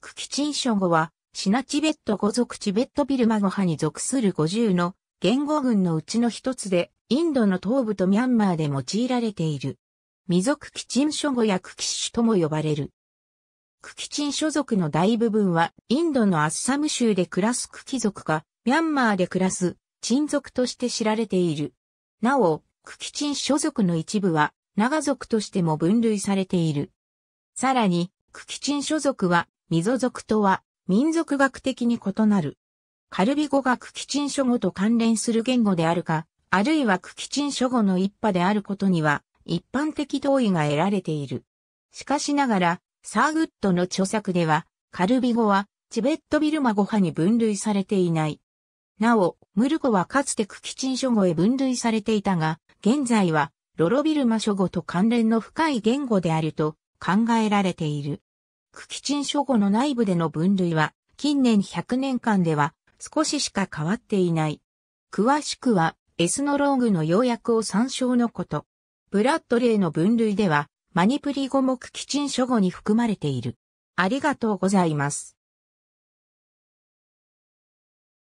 クキチンショ語は、シナチベット語族チベットビルマ語派に属する50の言語群のうちの一つで、インドの東部とミャンマーで用いられている。未属キチンショ語やクキ種シュとも呼ばれる。クキチン所属の大部分は、インドのアッサム州で暮らすクキ族か、ミャンマーで暮らす、チン族として知られている。なお、クキチン所属の一部は、長族としても分類されている。さらに、クキチン所属は、ミゾ族とは、民族学的に異なる。カルビ語がクキチン諸語と関連する言語であるか、あるいはクキチン諸語の一派であることには、一般的同意が得られている。しかしながら、サーグッドの著作では、カルビ語は、チベットビルマ語派に分類されていない。なお、ムルコはかつてクキチン諸語へ分類されていたが、現在は、ロロビルマ諸語と関連の深い言語であると考えられている。久喜鎮書庫の内部での分類は、近年100年間では少ししか変わっていない。詳しくは、エスノローグの要約を参照のこと。ブラッドレーの分類では、マニプリ語も久喜鎮書庫に含まれている。ありがとうございます。